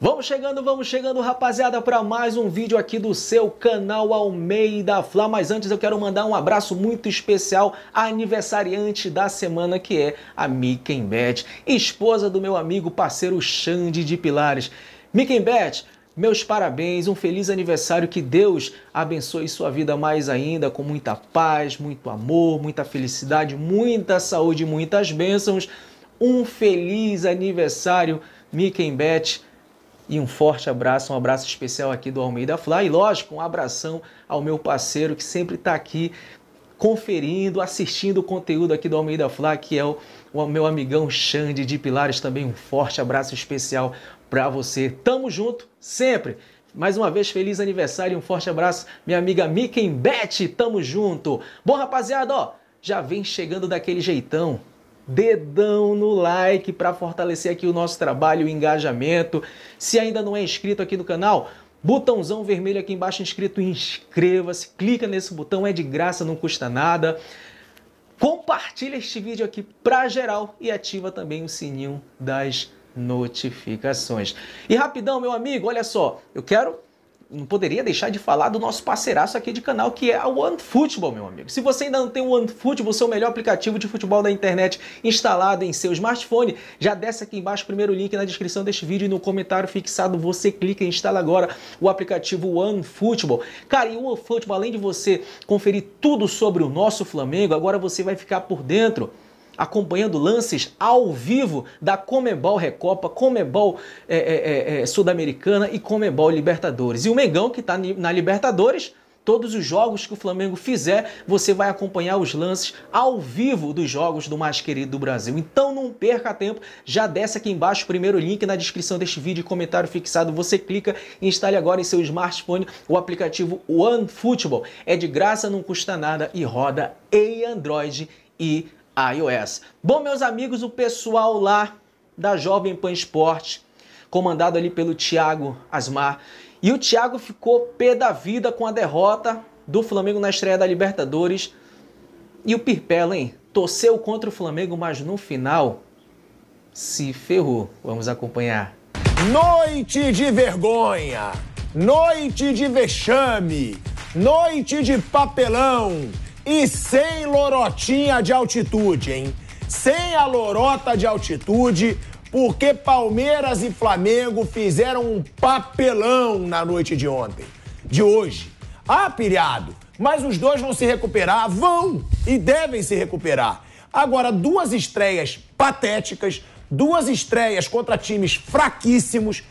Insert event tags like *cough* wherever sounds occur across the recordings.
Vamos chegando, vamos chegando, rapaziada, para mais um vídeo aqui do seu canal Almeida Fla. Mas antes eu quero mandar um abraço muito especial à aniversariante da semana, que é a Miken Beth, esposa do meu amigo parceiro Xande de Pilares. Miken Beth, meus parabéns, um feliz aniversário, que Deus abençoe sua vida mais ainda, com muita paz, muito amor, muita felicidade, muita saúde, muitas bênçãos. Um feliz aniversário, Beth e um forte abraço, um abraço especial aqui do Almeida Fla e lógico, um abração ao meu parceiro que sempre está aqui conferindo, assistindo o conteúdo aqui do Almeida Fla, que é o, o meu amigão Xande de Pilares também, um forte abraço especial para você. Tamo junto sempre. Mais uma vez, feliz aniversário e um forte abraço, minha amiga Miken Beth, tamo junto. Bom, rapaziada, ó, já vem chegando daquele jeitão, dedão no like para fortalecer aqui o nosso trabalho, o engajamento. Se ainda não é inscrito aqui no canal, botãozão vermelho aqui embaixo inscrito, inscreva-se, clica nesse botão, é de graça, não custa nada. Compartilha este vídeo aqui para geral e ativa também o sininho das notificações. E rapidão, meu amigo, olha só, eu quero não poderia deixar de falar do nosso parceiraço aqui de canal, que é a OneFootball, meu amigo. Se você ainda não tem o OneFootball, seu melhor aplicativo de futebol da internet instalado em seu smartphone, já desce aqui embaixo o primeiro link na descrição deste vídeo e no comentário fixado você clica e instala agora o aplicativo OneFootball. Cara, e o OneFootball, além de você conferir tudo sobre o nosso Flamengo, agora você vai ficar por dentro acompanhando lances ao vivo da Comebol Recopa, Comebol é, é, é, é americana e Comebol Libertadores. E o Mengão, que está na Libertadores, todos os jogos que o Flamengo fizer, você vai acompanhar os lances ao vivo dos jogos do mais querido do Brasil. Então não perca tempo, já desce aqui embaixo o primeiro link na descrição deste vídeo, comentário fixado, você clica e instale agora em seu smartphone o aplicativo OneFootball. É de graça, não custa nada e roda em Android e iOS. Bom, meus amigos, o pessoal lá da Jovem Pan Esporte, comandado ali pelo Thiago Asmar, e o Thiago ficou pé da vida com a derrota do Flamengo na estreia da Libertadores. E o Pirpela, hein? Torceu contra o Flamengo, mas no final se ferrou. Vamos acompanhar. Noite de vergonha, noite de vexame, noite de papelão. E sem lorotinha de altitude, hein? Sem a lorota de altitude, porque Palmeiras e Flamengo fizeram um papelão na noite de ontem, de hoje. Ah, pilhado, mas os dois vão se recuperar, vão e devem se recuperar. Agora, duas estreias patéticas, duas estreias contra times fraquíssimos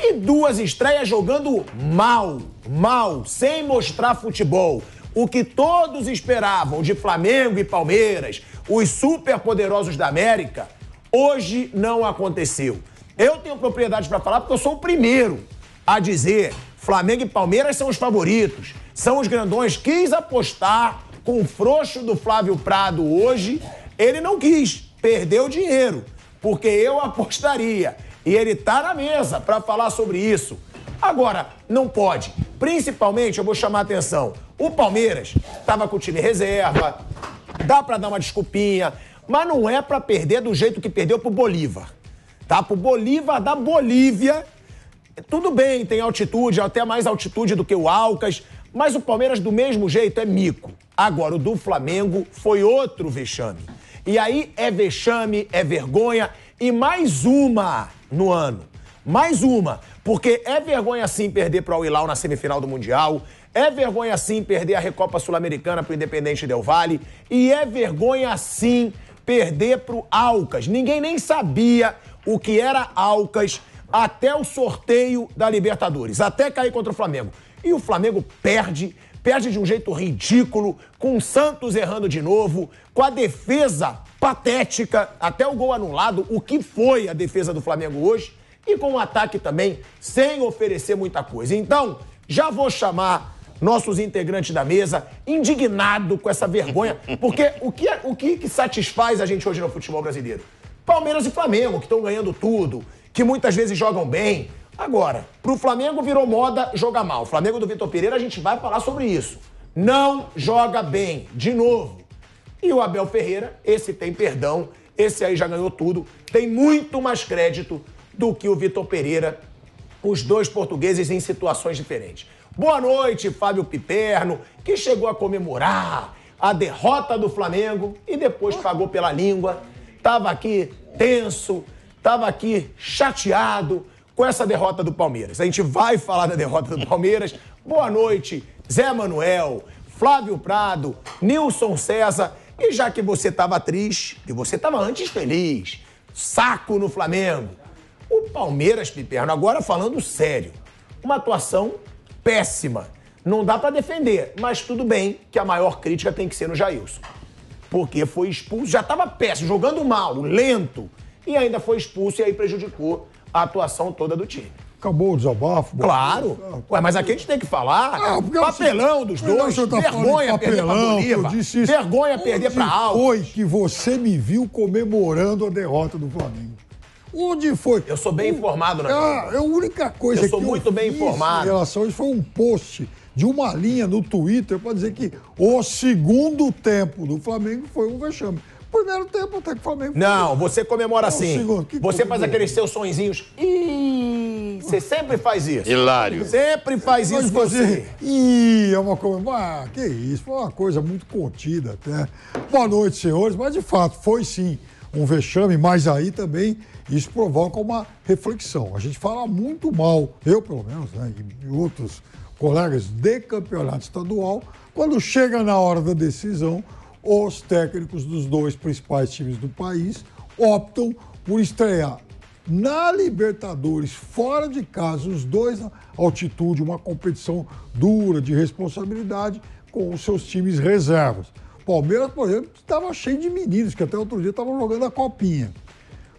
e duas estreias jogando mal, mal, sem mostrar futebol o que todos esperavam de Flamengo e Palmeiras, os superpoderosos da América, hoje não aconteceu. Eu tenho propriedade para falar porque eu sou o primeiro a dizer: Flamengo e Palmeiras são os favoritos, são os grandões. Quis apostar com o frouxo do Flávio Prado hoje, ele não quis, perdeu dinheiro, porque eu *laughs* apostaria. E ele está na mesa para falar sobre isso. Agora, não pode. Principalmente, eu vou chamar a atenção, o Palmeiras estava com o time reserva, dá para dar uma desculpinha, mas não é para perder do jeito que perdeu pro Bolívar. Tá? Pro Bolívar da Bolívia. Tudo bem, tem altitude, até mais altitude do que o Alcas, mas o Palmeiras, do mesmo jeito, é mico. Agora, o do Flamengo foi outro vexame. E aí é vexame, é vergonha e mais uma no ano. Mais uma. Porque é vergonha sim perder para o Hilal na semifinal do Mundial, é vergonha sim perder a Recopa Sul-Americana pro Independente Del Vale, e é vergonha sim perder pro Alcas. Ninguém nem sabia o que era Alcas até o sorteio da Libertadores, até cair contra o Flamengo. E o Flamengo perde, perde de um jeito ridículo, com o Santos errando de novo, com a defesa patética, até o gol anulado, o que foi a defesa do Flamengo hoje? e com um ataque também sem oferecer muita coisa. Então, já vou chamar nossos integrantes da mesa, indignado com essa vergonha, *laughs* porque o que, é, o que, que satisfaz a gente hoje no futebol brasileiro? Palmeiras e Flamengo, que estão ganhando tudo, que muitas vezes jogam bem. Agora, pro Flamengo virou moda jogar mal. O Flamengo do Vitor Pereira, a gente vai falar sobre isso. Não joga bem, de novo. E o Abel Ferreira, esse tem perdão, esse aí já ganhou tudo, tem muito mais crédito do que o Vitor Pereira, os dois portugueses em situações diferentes. Boa noite, Fábio Piperno, que chegou a comemorar a derrota do Flamengo e depois pagou pela língua. Tava aqui tenso, tava aqui chateado com essa derrota do Palmeiras. A gente vai falar da derrota do Palmeiras. Boa noite, Zé Manuel, Flávio Prado, Nilson César. E já que você estava triste, e você estava antes feliz, saco no Flamengo, Palmeiras, Piperno, agora falando sério, uma atuação péssima. Não dá para defender, mas tudo bem que a maior crítica tem que ser no Jailson. Porque foi expulso, já estava péssimo, jogando mal, lento, e ainda foi expulso e aí prejudicou a atuação toda do time. Acabou o desabafo. Claro. Ah, tá Ué, mas aqui a gente tem que falar. Ah, papelão dos dois. Tá vergonha papelão, perder pra Bolívar. Vergonha Onde perder pra Alves. foi que você me viu comemorando a derrota do Flamengo? Onde foi? Eu sou bem o... informado né? ah, é a única coisa eu sou muito bem informado. em relação a isso foi um post de uma linha no Twitter para dizer que o segundo tempo do Flamengo foi um vexame. Primeiro tempo até que o Flamengo. Não, você comemora assim. você faz aqueles seus sonzinhos. você sempre faz isso. Hilário. Sempre faz isso isso você. Ih, é uma coisa. Ah, que isso. Foi uma coisa muito contida até. Boa noite, senhores. Mas de fato, foi sim um vexame, mas aí também isso provoca uma reflexão. A gente fala muito mal, eu pelo menos, né, e outros colegas de campeonato estadual, quando chega na hora da decisão, os técnicos dos dois principais times do país optam por estrear na Libertadores, fora de casa, os dois na altitude, uma competição dura de responsabilidade com os seus times reservas. Palmeiras, por exemplo, estava cheio de meninos, que até outro dia estavam jogando a copinha.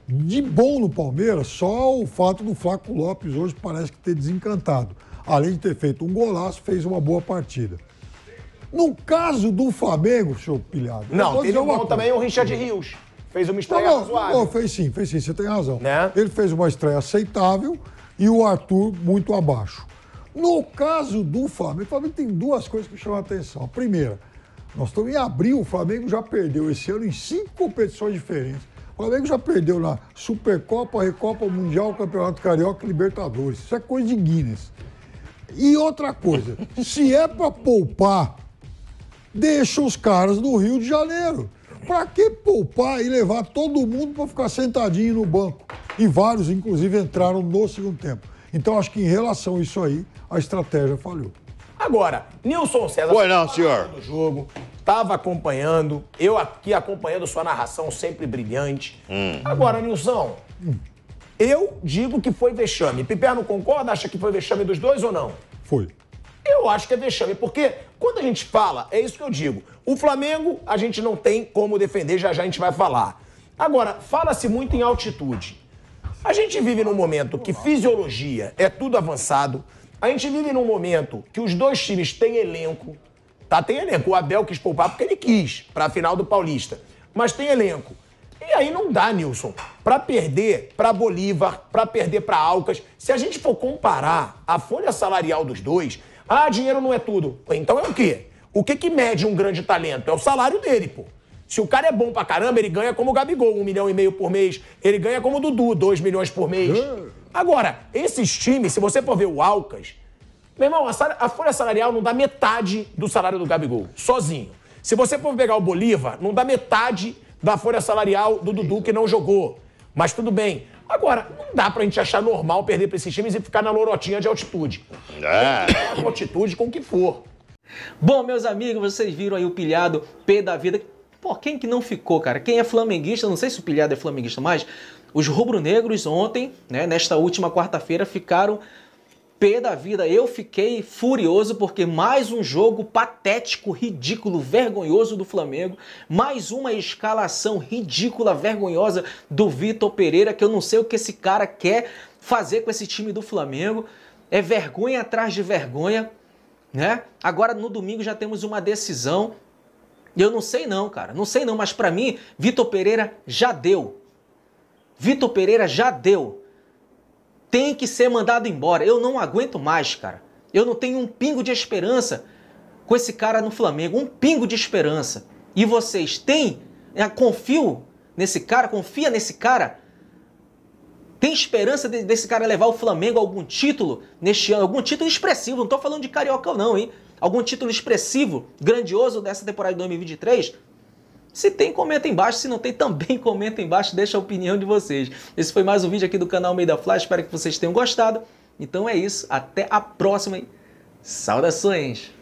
De bom no Palmeiras, só o fato do Flávio Lopes hoje parece que ter desencantado. Além de ter feito um golaço, fez uma boa partida. No caso do Flamengo, seu pilhado. Não, teve bom coisa. também o Richard Rios. Fez uma estreia não, Não, fez sim, fez sim, você tem razão. Né? Ele fez uma estreia aceitável e o Arthur muito abaixo. No caso do Flamengo, o Flamengo tem duas coisas que chamam a atenção. A primeira, nós estamos em abril, o Flamengo já perdeu esse ano em cinco competições diferentes. O Flamengo já perdeu na Supercopa, Recopa, Mundial, Campeonato Carioca e Libertadores. Isso é coisa de Guinness. E outra coisa, se é para poupar, deixa os caras no Rio de Janeiro. Para que poupar e levar todo mundo para ficar sentadinho no banco? E vários, inclusive, entraram no segundo tempo. Então, acho que em relação a isso aí, a estratégia falhou. Agora, Nilson César. oi não, tá senhor. Do jogo, estava acompanhando, eu aqui acompanhando sua narração sempre brilhante. Hum. Agora, Nilson, eu digo que foi vexame. Piper não concorda? Acha que foi vexame dos dois ou não? Foi. Eu acho que é vexame, porque quando a gente fala, é isso que eu digo. O Flamengo, a gente não tem como defender, já já a gente vai falar. Agora, fala-se muito em altitude. A gente vive num momento que fisiologia é tudo avançado. A gente vive num momento que os dois times têm elenco. Tá, tem elenco. O Abel quis poupar porque ele quis, para a final do Paulista. Mas tem elenco. E aí não dá, Nilson, para perder para Bolívar, para perder para Alcas. Se a gente for comparar a folha salarial dos dois, ah, dinheiro não é tudo. Então é o quê? O que que mede um grande talento? É o salário dele, pô. Se o cara é bom pra caramba, ele ganha como o Gabigol, um milhão e meio por mês. Ele ganha como o Dudu, dois milhões por mês. Agora, esses times, se você for ver o Alcas, meu irmão, a, folha salarial não dá metade do salário do Gabigol, sozinho. Se você for pegar o Bolívar, não dá metade da folha salarial do Dudu que não jogou. Mas tudo bem. Agora, não dá pra gente achar normal perder pra esses times e ficar na lorotinha de altitude. É. Com altitude, com o que for. Bom, meus amigos, vocês viram aí o pilhado P da vida. Pô, quem que não ficou, cara? Quem é flamenguista, não sei se o pilhado é flamenguista, mas os rubro-negros ontem, né, nesta última quarta-feira, ficaram P da vida. Eu fiquei furioso porque mais um jogo patético, ridículo, vergonhoso do Flamengo, mais uma escalação ridícula, vergonhosa do Vitor Pereira, que eu não sei o que esse cara quer fazer com esse time do Flamengo. É vergonha atrás de vergonha, né? Agora no domingo já temos uma decisão. Eu não sei não, cara. Não sei não, mas para mim Vitor Pereira já deu. Vitor Pereira já deu tem que ser mandado embora. Eu não aguento mais, cara. Eu não tenho um pingo de esperança com esse cara no Flamengo, um pingo de esperança. E vocês têm? Né, confio nesse cara, confia nesse cara. Tem esperança desse cara levar o Flamengo a algum título neste ano, algum título expressivo, não estou falando de carioca não, hein? Algum título expressivo, grandioso dessa temporada de 2023? Se tem, comenta embaixo. Se não tem, *laughs* também comenta embaixo. Deixa a opinião de vocês. Esse foi mais um vídeo aqui do canal Meio da Flash. Espero que vocês tenham gostado. Então é isso. Até a próxima. Saudações!